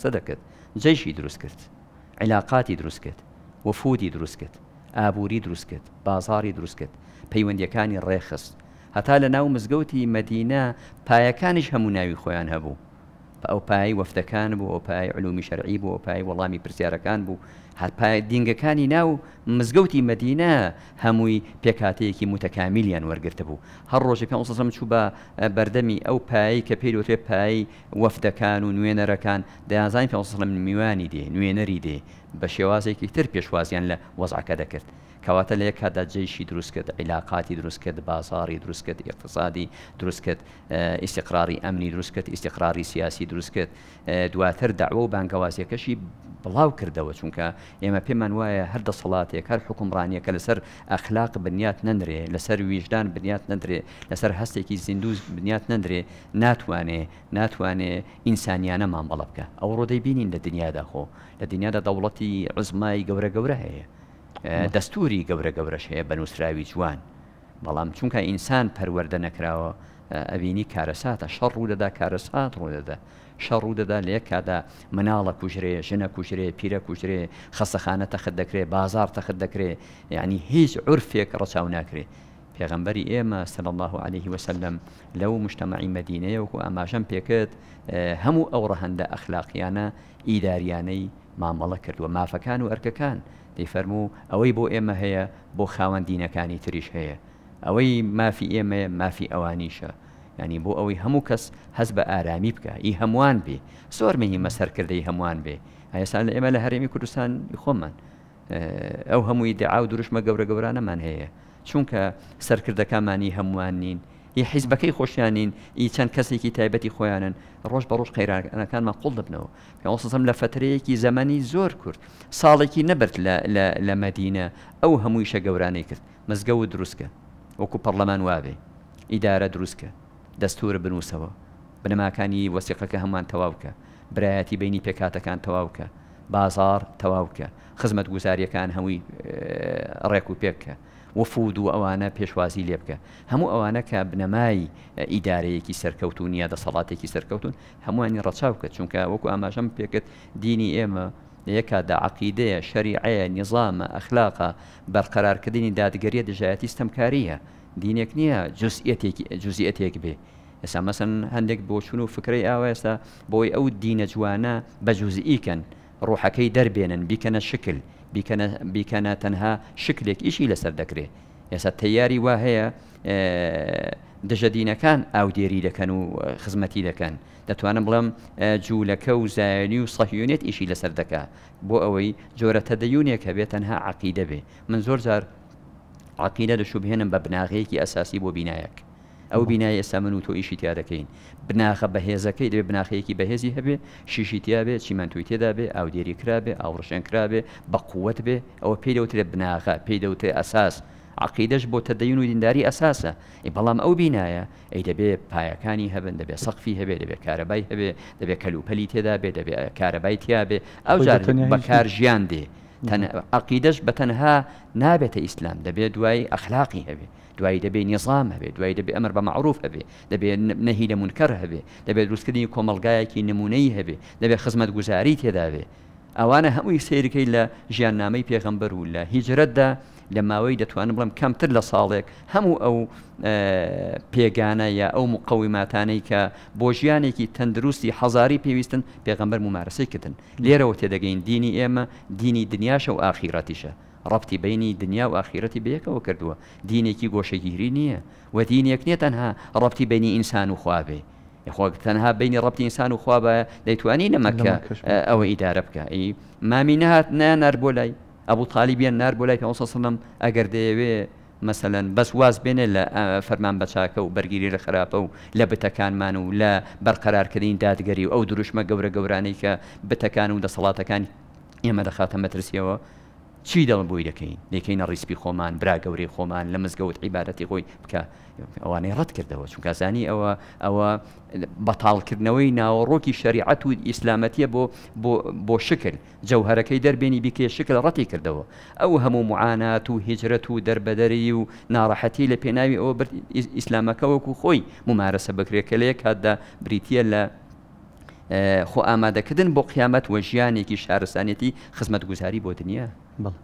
قسە دەکرد جەیشی دروست کرد عیلاقاتی دروست کرد وەفودی دروست کرد ئابووری دروست کرد بازاری دروست کرد پەیوەندیەکانی ڕێخست هەتا لە ناو مزگەوتی مەدینە پایەکانیش هەموناوی خۆیان هەبوو ئەو پای وەفتەکان بوو ئەو پای علومی شەرعی بوو ئەو پای وەڵامی پرسیارەکان بوو هەرپای دینگەکانی ناو مزگەوتی مدینە هەمووی پێکاتەیەکی متەکامیلیان وەرگرتە بوو هەر ڕۆژی پێ سەم چوو بە بەردەمی ئەو پایی کە پێی وتێ پایی وەفتەکان و نوێنەرەکان دەیانزانانی پێ سڵم میوانی دێ نوێنەری دێ بە شێوازێکی تر پێشوازیان لە وەزعکە دەکرد کەواتە لە یەکدا جێشی دروستکرد عیلاقاتی دروستکرد بازاری دروستکرد اقتصادی دروستکرد ئیسقراری ئەمنی دروستکرد ئیسقراری سیاسی دروستکرد دواتر داوە و بانکەوازیەکەشی بڵاو کردەوە چونکە ئێمە پێمان وایە هەر دەسەڵاتێک هەر حکومڕانیەکە لەسەر ئەخلاق بنیات نندرێ لەسەر ویژدان بنیات نندرێ لەسەر هەستێکی زیندوز بنیات نندرێ ناتوانێ ناتوانێ ئینسانیانە مامەڵە بکە ئەو ڕۆدەی بینین لە دنیادا خۆ لە دنیادا دەوڵەتی عزمای گەورە گەورە هەیە دەستوری گەورە گەورەش هەیە بە نووسراوی جوان بەڵام چونکە ئینسان پەروەەردە نەکراوە ئەبینی کارەساتە شەڕ ڕوودەدا کارەسات ڕوودەدا شەڕ ڕوودەدا لە یەک کادا مناڵە کوژرێ ژنە کوژرێ پیرە کوژرێ خەسەخانە تەخت دەکرێت بازار تەخت دەکرێت یعنی هیچ عرفێک ڕچاو ناکرێت پێغمبەری ئێمە سن الله عليه وسلم لەو مشتمەعی مدینەیە وکو ئاماژەم پێکرد هەموو ئەو ڕەهندە ئەخلاقیانە ئیداریانەی مامەڵە کردووە مافەکان و ئەرکەکان ئیفەرموو ئەوەی بۆ ئێمە هەیە بۆ خاوەند دینەکانی تریش هەیە ئەوەی مافی ئێمە مافی ئەوانیشە ینی بۆ ئەوەی هەموو کەس هەز بە ئارامی بکە ئی هەمووان بێ زۆر مەهی مەسەرکردەی هەمووان بێ ئایسان لە ئێمە لە هەرێمی کوردستان خۆمان ئەو هەمووی دعا و دروشمە گەورە گەورانەمان هەیە چونکە سەرکردەکانمانی هەمووان نین ئی حیزبەکەی خۆشیانین ئی چەند کەسێکی تایبەتی خۆیانن ڕۆژ بە ڕۆژ قەیرانەکانمان قوڵ دەبنەوە پێسەم لە فترەیەکی زەمەنی زۆر کورد ساڵێکی نەبرد لە مەدینە ئەو هەموویشە گەورانەی کرد مزگە و دروستکە وەکو پەرلەمان وابێ ئیدارە دروستکە دەستورە بنووسەوە بنەماکانی وەسیقەکە هەمان تەواوکە برایەتی بینی پێکاتەکان تەواوکە بازار تەواوکە خزمەت گوزاریەکان هەمووی ڕێک و پێککە وەفود و ئەوانە پێشوازی لێ بکە هەموو ئەوانە کە بنەمای ئیدارەیەکی سەرکەوتون یا دەسەڵاتێکی سەرکەوتون هەمووانی ڕەچاوکە چونکە وەکو ئاماژەم پێکت دینی ئێمە یەکدا عقیدەیە شەریعەیە نظامە ئەخلاقە بەرقەرارکردنی دادگەریە دژایەتی ستەمکاریە دینێک نییە جزئەتێک بێ ئێستا مەسن هەندێک بۆ چون و فکری ئاوە ئێستا بۆی ئەو دینە جوانە بە جوزئیکەن. ڕوحەکەی دەربێنن بیکەنە شکل بیکەنە تەنها شکلێک ئیشی لەسەر دەکرێت ئێستا تیاری وا هەیە دژەدینەکان ئاودێری دەکەن و خزمەتی دەکەن دەتوانم بڵم جوولەکە و زایانی و سەحیونێت ئیشی لەسەر دەکا بۆ ئەوەی جۆرە تەدەیونێک کە بێت تەنها عقی دەبێ من زۆر جار عقیدە دەشوبهێنم بە بناغەیەکی ئەساسی بۆ بینایەک ئەو بینایی ئێستا من و تۆ ئیشی تیادەکەین بناخە بەهێزەکەی دەبێت بناخەیەکی بەهێزی هەبێ شیشی تیاابێت چیمان توی تێدا بێ ئاودێری کرابێ ئاوڕشێن کرابێ بە قووەت بێ ئەوە پێی دەوترێت بناخە پێی دەوتێ ئەساس. عقیدەش بۆ تەدەین و دینداری ئەساسە بەڵام ئەو بینایە ئەی دەبێ پایەکانی هەبن دەبێ سەقفی هەبێ دەبێ کارەبای هەبێ دەبێ کەلوپەلی تێدا بێ دەبێ کارەبای تیاابێ ئەو بەکار ژیان دێ عقیدەش بە تەنها نابێتە ئیسلام دەبێت دوای ئەخلاقی هەبێ دوایی دەبێت نیزام هەبێ دوایی دەبێت ئەمر بە معروف هەبێ دەبێت نەهی لە منکەر هەبێ دەبێت دروستکردنی کۆمەلگایەکی نمونەی هەبێ دەبێت خزمەت گوزاری هم ئەوانە هەمووی لا لە ژیاننامەی پێغەمبەر و لە ده لە ماوەی دەتوانم بڵم کەمتر لە ساڵێک هەموو ئەو پێگانە یا ئەو مقەویماتانەی کە بۆ ژیانێکی تەندروستی حەزاری پێویستن پێغەمبەر ممارەسەی کردن لێرەوە تێدەگەین دینی ئێمە دینی دنیاشە و ئاخیرەتیشە ڕبتی بینی دنیا و ئاخیرەتی بەیەکەوە کردووە دینێکی گۆشەگیری نییە و دینێک نیە تەنها ڕبتی بینی ئینسان و خواابێ یخوا تەنها بینی ڕبتی ئینسان و خوابە دەیتوانی نەمەکە ئەوە ئیدارە بکە مامی نەهات نانەر بۆ لای ئەبوو تالیبیان نار بۆ لای پێسەڵم ئەگەر دەیەوێ مەسەەن بەس واز بێنێ لە فەرمان بەچاکە و بەرگیری لە خراپە و لە بتەکانمان و لە بەرقەرارکردین دادگەری و ئەو دروشمە گەورە گەورانەی کە بتەکان و دەسەڵاتەکان ئێمە دەخاتە مەترسیەوە چی دەڵم بۆی دەکەین دەکەینە ڕیسپی خۆمان برا گەوری خۆمان لە مزگەوت عیبارەتی خۆی بکە ئەوانەی ڕەت کردەوە چونکە زانی ئەوە ئەوە بەتاڵکردنەوەی ناوەڕۆکی شریعەت و ئیسلامەتە بۆ بۆ شکل جەوهرەکەی دەربێنی بکێ شکل ڕەتی کردەوە ئەو هەموو معانات و هجرەت و دەربەدەری و ناڕەحەتی لە پێناوی ئەوە ئیسلامەکەوەکو خۆی ممارەسە بکرێکە لە یەک هاتدا بریتە لە خۆ ئامادەکردن بۆ قیامەت وە ژیانێکی شارستانێتی خزمەت گوزاری بۆ دنیا. Bal.